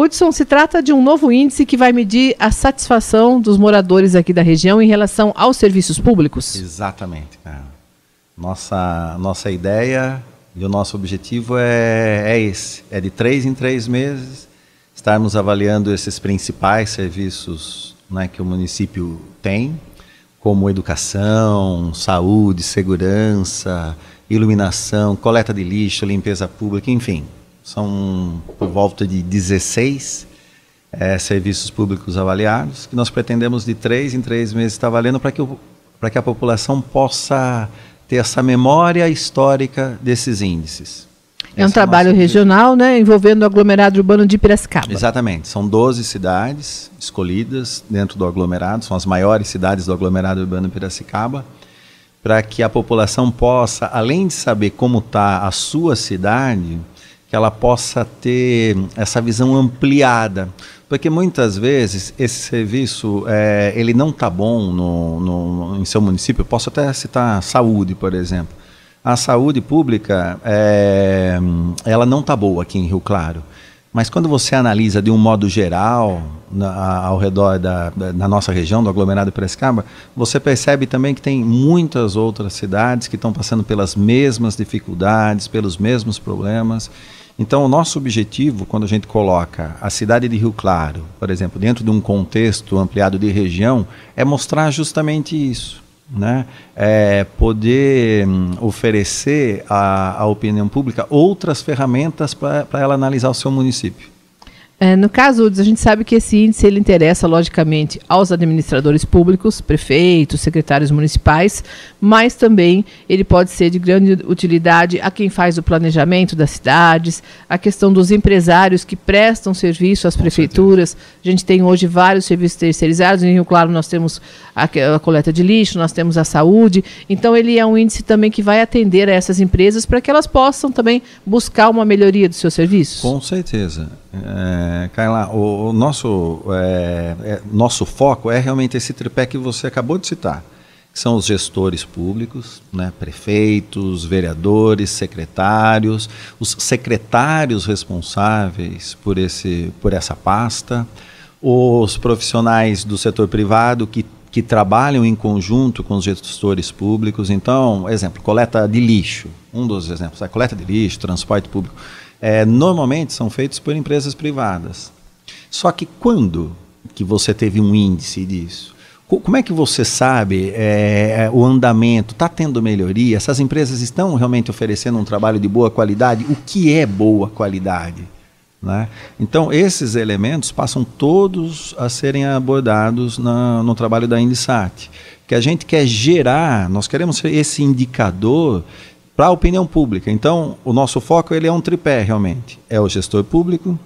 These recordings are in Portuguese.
Hudson, se trata de um novo índice que vai medir a satisfação dos moradores aqui da região em relação aos serviços públicos? Exatamente. Nossa, nossa ideia e o nosso objetivo é, é esse: é de três em três meses estarmos avaliando esses principais serviços né, que o município tem, como educação, saúde, segurança, iluminação, coleta de lixo, limpeza pública, enfim, são por volta de 16 é, serviços públicos avaliados, que nós pretendemos de três em três meses estar valendo para que, que a população possa ter essa memória histórica desses índices. É um essa é trabalho regional, né, envolvendo o aglomerado urbano de Piracicaba. Exatamente, são 12 cidades escolhidas dentro do aglomerado, são as maiores cidades do aglomerado urbano de Piracicaba, para que a população possa, além de saber como está a sua cidade, que ela possa ter essa visão ampliada. Porque muitas vezes esse serviço é, ele não está bom no, no, em seu município. Eu posso até citar saúde, por exemplo. A saúde pública é, ela não está boa aqui em Rio Claro. Mas quando você analisa de um modo geral, na, ao redor da, da nossa região, do aglomerado de Prescaba, você percebe também que tem muitas outras cidades que estão passando pelas mesmas dificuldades, pelos mesmos problemas. Então, o nosso objetivo, quando a gente coloca a cidade de Rio Claro, por exemplo, dentro de um contexto ampliado de região, é mostrar justamente isso. Né? É poder hum, oferecer à, à opinião pública outras ferramentas para ela analisar o seu município. É, no caso, a gente sabe que esse índice ele interessa, logicamente, aos administradores públicos, prefeitos, secretários municipais, mas também ele pode ser de grande utilidade a quem faz o planejamento das cidades, a questão dos empresários que prestam serviço às Com prefeituras. Certeza. A gente tem hoje vários serviços terceirizados, em Rio Claro nós temos a, a coleta de lixo, nós temos a saúde, então ele é um índice também que vai atender a essas empresas para que elas possam também buscar uma melhoria dos seus serviços. Com certeza. Cai é, Carla, o, o nosso, é, é, nosso foco é realmente esse tripé que você acabou de citar, que são os gestores públicos, né, prefeitos, vereadores, secretários, os secretários responsáveis por, esse, por essa pasta, os profissionais do setor privado que que trabalham em conjunto com os gestores públicos. Então, exemplo, coleta de lixo, um dos exemplos, a coleta de lixo, transporte público é, normalmente são feitos por empresas privadas. Só que quando que você teve um índice disso? Como é que você sabe é, é o andamento? Está tendo melhoria? Essas empresas estão realmente oferecendo um trabalho de boa qualidade? O que é boa qualidade? Né? Então, esses elementos passam todos a serem abordados na, no trabalho da Indisat, que a gente quer gerar, nós queremos esse indicador para a opinião pública. Então, o nosso foco ele é um tripé realmente. É o gestor público,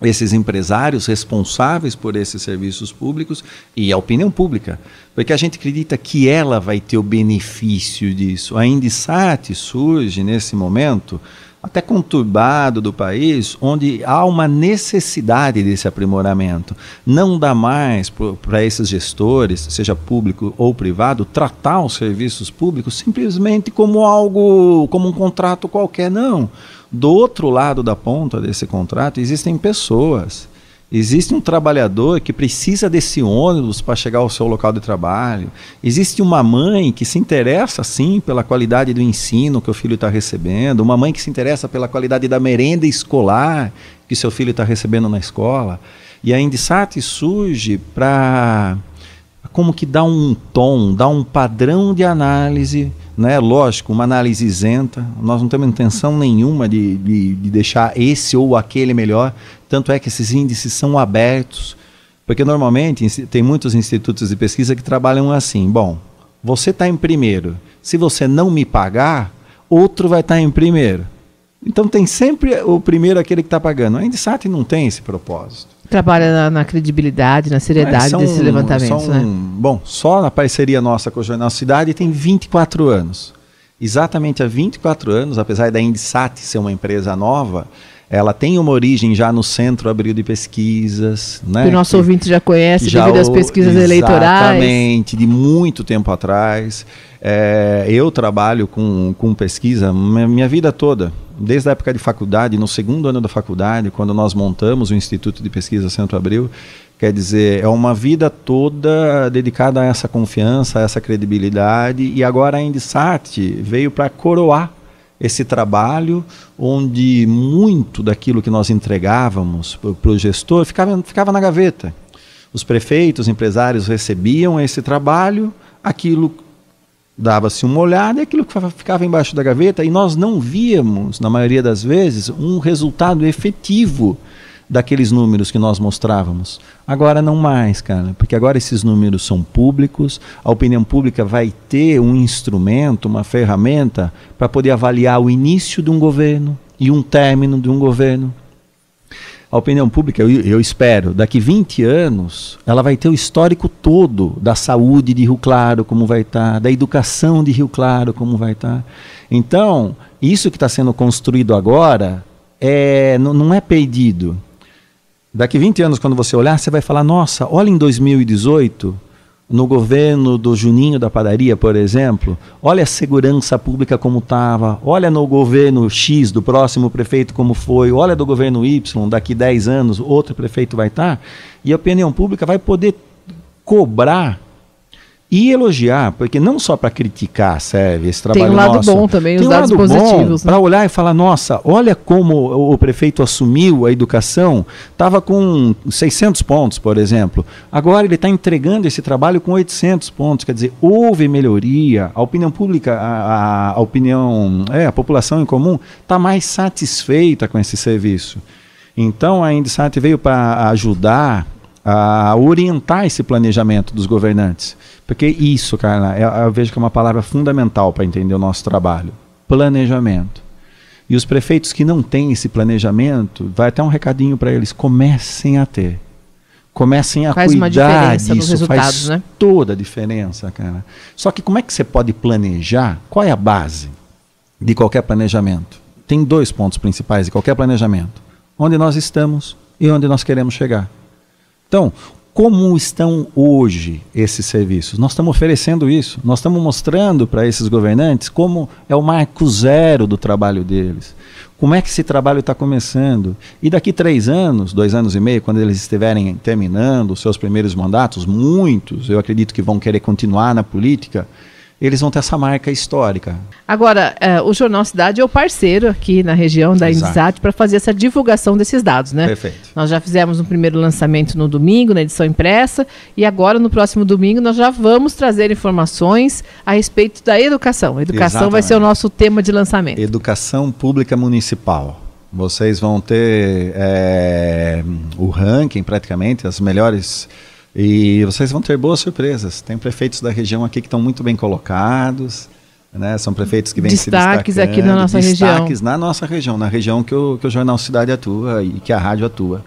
esses empresários responsáveis por esses serviços públicos e a opinião pública, porque a gente acredita que ela vai ter o benefício disso. A Indisat surge nesse momento até conturbado do país, onde há uma necessidade desse aprimoramento. Não dá mais para esses gestores, seja público ou privado, tratar os serviços públicos simplesmente como algo, como um contrato qualquer, não. Do outro lado da ponta desse contrato existem pessoas Existe um trabalhador que precisa desse ônibus para chegar ao seu local de trabalho. Existe uma mãe que se interessa, sim, pela qualidade do ensino que o filho está recebendo. Uma mãe que se interessa pela qualidade da merenda escolar que seu filho está recebendo na escola. E a Indisat surge para como que dá um tom, dá um padrão de análise, né? Lógico, uma análise isenta. Nós não temos intenção nenhuma de, de, de deixar esse ou aquele melhor. Tanto é que esses índices são abertos, porque normalmente tem muitos institutos de pesquisa que trabalham assim. Bom, você está em primeiro. Se você não me pagar, outro vai estar tá em primeiro. Então tem sempre o primeiro aquele que está pagando. A Indisat não tem esse propósito. Trabalha na, na credibilidade, na seriedade é, levantamento desses levantamentos, né? Bom, só na parceria nossa com o Jornal Cidade tem 24 anos. Exatamente há 24 anos, apesar da Indisat ser uma empresa nova, ela tem uma origem já no Centro Abril de Pesquisas, né? Que o nosso que, ouvinte já conhece já devido às pesquisas eleitorais. Exatamente, de muito tempo atrás. É, eu trabalho com, com pesquisa minha vida toda, desde a época de faculdade, no segundo ano da faculdade, quando nós montamos o Instituto de Pesquisa Centro Abril, Quer dizer, é uma vida toda dedicada a essa confiança, a essa credibilidade, e agora a Indisat veio para coroar esse trabalho onde muito daquilo que nós entregávamos para o gestor ficava, ficava na gaveta. Os prefeitos, empresários recebiam esse trabalho, aquilo dava-se uma olhada e aquilo que ficava embaixo da gaveta, e nós não víamos, na maioria das vezes, um resultado efetivo daqueles números que nós mostrávamos. Agora não mais, cara, porque agora esses números são públicos, a opinião pública vai ter um instrumento, uma ferramenta para poder avaliar o início de um governo e um término de um governo. A opinião pública, eu, eu espero, daqui 20 anos, ela vai ter o histórico todo da saúde de Rio Claro, como vai estar, tá, da educação de Rio Claro, como vai estar. Tá. Então, isso que está sendo construído agora é, não, não é pedido, Daqui 20 anos, quando você olhar, você vai falar: nossa, olha em 2018, no governo do Juninho da Padaria, por exemplo, olha a segurança pública como estava, olha no governo X do próximo prefeito como foi, olha do governo Y, daqui 10 anos outro prefeito vai estar, tá, e a opinião pública vai poder cobrar e elogiar, porque não só para criticar serve esse trabalho nosso. Tem um lado nosso, bom também, os um dados positivos. Né? Para olhar e falar, nossa, olha como o prefeito assumiu a educação, estava com 600 pontos, por exemplo. Agora ele está entregando esse trabalho com 800 pontos, quer dizer, houve melhoria, a opinião pública, a, a opinião, é, a população em comum está mais satisfeita com esse serviço. Então a Indesat veio para ajudar a orientar esse planejamento dos governantes. Porque isso, Carla, eu, é, eu vejo que é uma palavra fundamental para entender o nosso trabalho: planejamento. E os prefeitos que não têm esse planejamento, vai até um recadinho para eles: comecem a ter. Comecem a faz cuidar disso, faz né? toda a diferença, cara. Só que como é que você pode planejar? Qual é a base de qualquer planejamento? Tem dois pontos principais de qualquer planejamento: onde nós estamos e onde nós queremos chegar. Então, como estão hoje esses serviços? Nós estamos oferecendo isso, nós estamos mostrando para esses governantes como é o marco zero do trabalho deles. Como é que esse trabalho está começando? E daqui três anos, dois anos e meio, quando eles estiverem terminando os seus primeiros mandatos, muitos, eu acredito que vão querer continuar na política, eles vão ter essa marca histórica. Agora, é, o Jornal Cidade é o parceiro aqui na região da Indisat para fazer essa divulgação desses dados, né? Perfeito. Nós já fizemos um primeiro lançamento no domingo, na edição impressa, e agora, no próximo domingo, nós já vamos trazer informações a respeito da educação. Educação Exatamente. vai ser o nosso tema de lançamento. Educação Pública Municipal. Vocês vão ter é, o ranking, praticamente, as melhores e vocês vão ter boas surpresas. Tem prefeitos da região aqui que estão muito bem colocados. Né? São prefeitos que vêm destaques se aqui na nossa destaques região. Destaques na nossa região, na região que o, que o Jornal Cidade atua e que a rádio atua.